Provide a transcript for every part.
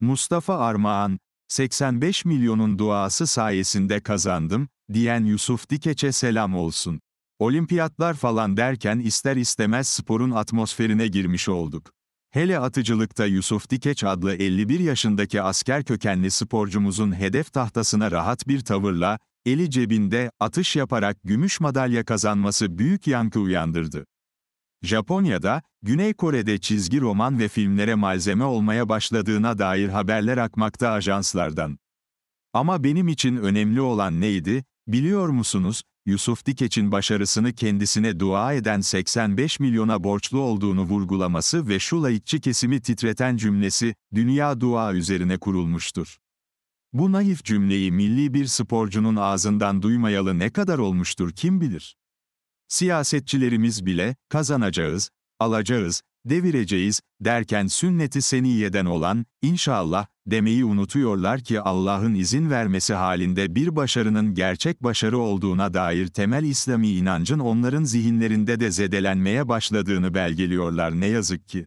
Mustafa Armağan, 85 milyonun duası sayesinde kazandım, diyen Yusuf Dikeç'e selam olsun. Olimpiyatlar falan derken ister istemez sporun atmosferine girmiş olduk. Hele atıcılıkta Yusuf Dikeç adlı 51 yaşındaki asker kökenli sporcumuzun hedef tahtasına rahat bir tavırla, eli cebinde, atış yaparak gümüş madalya kazanması büyük yankı uyandırdı. Japonya'da, Güney Kore'de çizgi roman ve filmlere malzeme olmaya başladığına dair haberler akmakta ajanslardan. Ama benim için önemli olan neydi, biliyor musunuz, Yusuf Dikeç'in başarısını kendisine dua eden 85 milyona borçlu olduğunu vurgulaması ve şu laikçi kesimi titreten cümlesi, dünya dua üzerine kurulmuştur. Bu naif cümleyi milli bir sporcunun ağzından duymayalı ne kadar olmuştur kim bilir. Siyasetçilerimiz bile, kazanacağız, alacağız, devireceğiz, derken sünneti seniyeden olan, inşallah, demeyi unutuyorlar ki Allah'ın izin vermesi halinde bir başarının gerçek başarı olduğuna dair temel İslami inancın onların zihinlerinde de zedelenmeye başladığını belgeliyorlar ne yazık ki.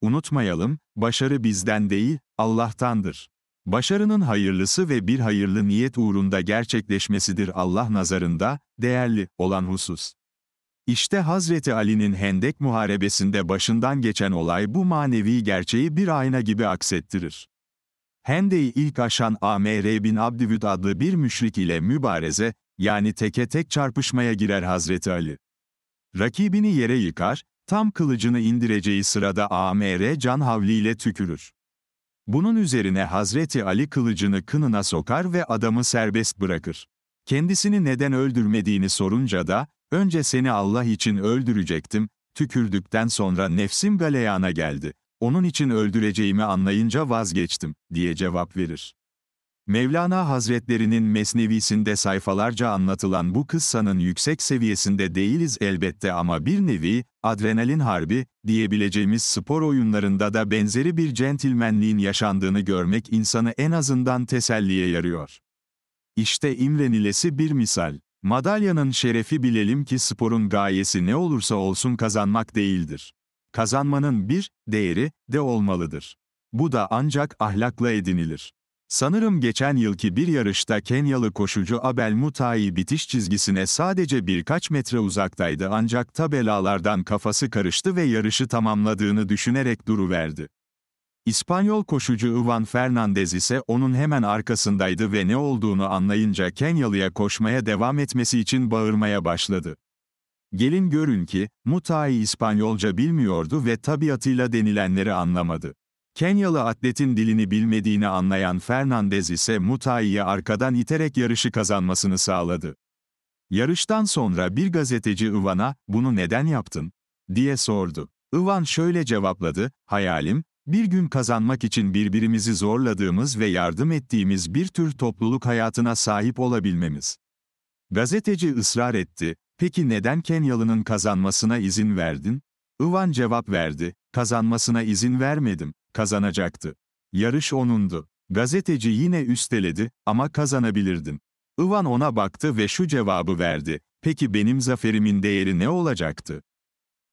Unutmayalım, başarı bizden değil, Allah'tandır. Başarının hayırlısı ve bir hayırlı niyet uğrunda gerçekleşmesidir Allah nazarında, değerli olan husus. İşte Hazreti Ali'nin Hendek Muharebesi'nde başından geçen olay bu manevi gerçeği bir ayna gibi aksettirir. Hendek'i ilk aşan Amr bin Abdüvüd adlı bir müşrik ile mübareze, yani teke tek çarpışmaya girer Hazreti Ali. Rakibini yere yıkar, tam kılıcını indireceği sırada Amr can havliyle tükürür. Bunun üzerine Hazreti Ali kılıcını kınına sokar ve adamı serbest bırakır. Kendisini neden öldürmediğini sorunca da, önce seni Allah için öldürecektim, tükürdükten sonra nefsim galeyana geldi, onun için öldüreceğimi anlayınca vazgeçtim, diye cevap verir. Mevlana Hazretlerinin Mesnevisinde sayfalarca anlatılan bu kıssanın yüksek seviyesinde değiliz elbette ama bir nevi, adrenalin harbi, diyebileceğimiz spor oyunlarında da benzeri bir centilmenliğin yaşandığını görmek insanı en azından teselliye yarıyor. İşte imrenilesi bir misal. Madalyanın şerefi bilelim ki sporun gayesi ne olursa olsun kazanmak değildir. Kazanmanın bir, değeri, de olmalıdır. Bu da ancak ahlakla edinilir. Sanırım geçen yılki bir yarışta Kenyalı koşucu Abel Mutai bitiş çizgisine sadece birkaç metre uzaktaydı ancak tabelalardan kafası karıştı ve yarışı tamamladığını düşünerek duruverdi. İspanyol koşucu Ivan Fernandez ise onun hemen arkasındaydı ve ne olduğunu anlayınca Kenyalı'ya koşmaya devam etmesi için bağırmaya başladı. Gelin görün ki, Mutai İspanyolca bilmiyordu ve tabiatıyla denilenleri anlamadı. Kenyalı atletin dilini bilmediğini anlayan Fernandez ise Mutai'yi arkadan iterek yarışı kazanmasını sağladı. Yarıştan sonra bir gazeteci Ivan'a, bunu neden yaptın? diye sordu. Ivan şöyle cevapladı, hayalim, bir gün kazanmak için birbirimizi zorladığımız ve yardım ettiğimiz bir tür topluluk hayatına sahip olabilmemiz. Gazeteci ısrar etti, peki neden Kenyalı'nın kazanmasına izin verdin? Ivan cevap verdi, Kazanmasına izin vermedim, kazanacaktı. Yarış onundu. Gazeteci yine üsteledi, ama kazanabilirdim. Ivan ona baktı ve şu cevabı verdi, peki benim zaferimin değeri ne olacaktı?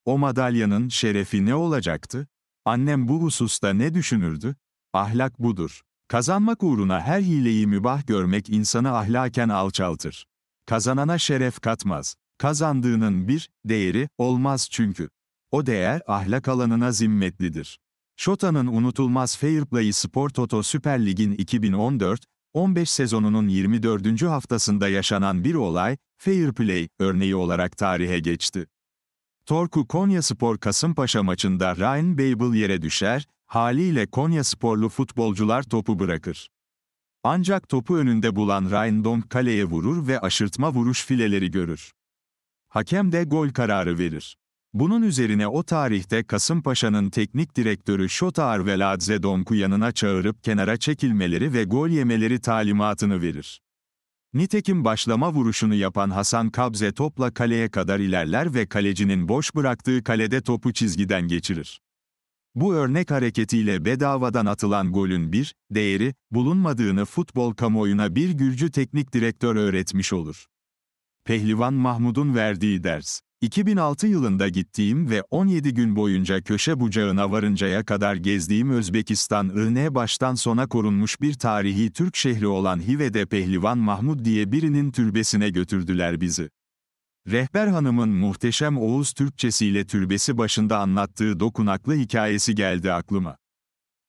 O madalyanın şerefi ne olacaktı? Annem bu hususta ne düşünürdü? Ahlak budur. Kazanmak uğruna her hileyi mübah görmek insanı ahlaken alçaltır. Kazanana şeref katmaz. Kazandığının bir değeri olmaz çünkü. O değer ahlak alanına zimmetlidir. Şota'nın unutulmaz Fairplay Spor Toto Süper Lig'in 2014-15 sezonunun 24. haftasında yaşanan bir olay, Fairplay örneği olarak tarihe geçti. Torku Konya Spor Kasımpaşa maçında Ryan Babel yere düşer, haliyle Konya Sporlu futbolcular topu bırakır. Ancak topu önünde bulan Ryan Dong kaleye vurur ve aşırtma vuruş fileleri görür. Hakem de gol kararı verir. Bunun üzerine o tarihte Kasımpaşa'nın teknik direktörü Şotar Veladze Donku yanına çağırıp kenara çekilmeleri ve gol yemeleri talimatını verir. Nitekim başlama vuruşunu yapan Hasan Kabze topla kaleye kadar ilerler ve kalecinin boş bıraktığı kalede topu çizgiden geçirir. Bu örnek hareketiyle bedavadan atılan golün bir, değeri, bulunmadığını futbol kamuoyuna bir Gürcü teknik direktör öğretmiş olur. Pehlivan Mahmud'un verdiği ders. 2006 yılında gittiğim ve 17 gün boyunca köşe bucağına varıncaya kadar gezdiğim Özbekistan ığne baştan sona korunmuş bir tarihi Türk şehri olan Hive'de Pehlivan Mahmud diye birinin türbesine götürdüler bizi. Rehber hanımın muhteşem Oğuz Türkçesiyle türbesi başında anlattığı dokunaklı hikayesi geldi aklıma.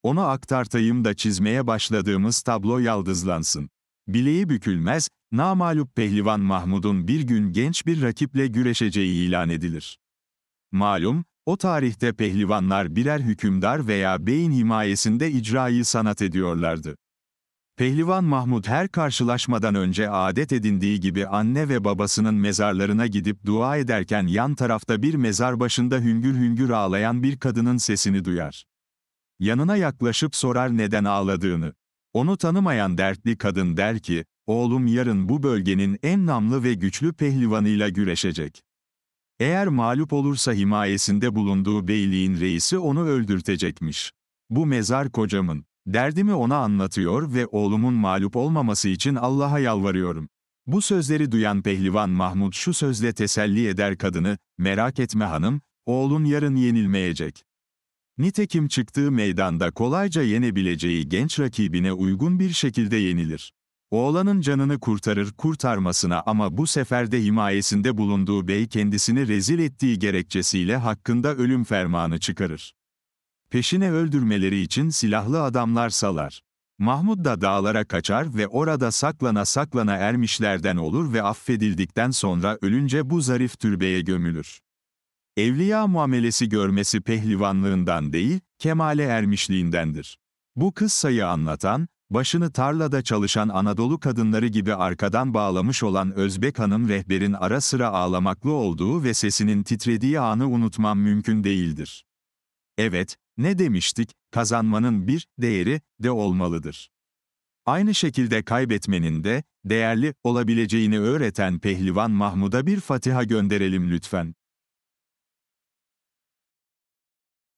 Onu aktartayım da çizmeye başladığımız tablo yaldızlansın. Bileği bükülmez, namalup pehlivan Mahmud'un bir gün genç bir rakiple güreşeceği ilan edilir. Malum, o tarihte pehlivanlar birer hükümdar veya beyin himayesinde icrayı sanat ediyorlardı. Pehlivan Mahmud her karşılaşmadan önce adet edindiği gibi anne ve babasının mezarlarına gidip dua ederken yan tarafta bir mezar başında hüngür hüngür ağlayan bir kadının sesini duyar. Yanına yaklaşıp sorar neden ağladığını. Onu tanımayan dertli kadın der ki, oğlum yarın bu bölgenin en namlı ve güçlü pehlivanıyla güreşecek. Eğer mağlup olursa himayesinde bulunduğu beyliğin reisi onu öldürtecekmiş. Bu mezar kocamın, derdimi ona anlatıyor ve oğlumun mağlup olmaması için Allah'a yalvarıyorum. Bu sözleri duyan pehlivan Mahmut şu sözle teselli eder kadını, merak etme hanım, oğlun yarın yenilmeyecek. Nitekim çıktığı meydanda kolayca yenebileceği genç rakibine uygun bir şekilde yenilir. Oğlanın canını kurtarır kurtarmasına ama bu sefer de himayesinde bulunduğu bey kendisini rezil ettiği gerekçesiyle hakkında ölüm fermanı çıkarır. Peşine öldürmeleri için silahlı adamlar salar. Mahmud da dağlara kaçar ve orada saklana saklana ermişlerden olur ve affedildikten sonra ölünce bu zarif türbeye gömülür. Evliya muamelesi görmesi pehlivanlığından değil, kemale ermişliğindendir. Bu kıssayı anlatan, başını tarlada çalışan Anadolu kadınları gibi arkadan bağlamış olan Özbek hanım rehberin ara sıra ağlamaklı olduğu ve sesinin titrediği anı unutmam mümkün değildir. Evet, ne demiştik, kazanmanın bir değeri de olmalıdır. Aynı şekilde kaybetmenin de değerli olabileceğini öğreten pehlivan Mahmud'a bir fatiha gönderelim lütfen.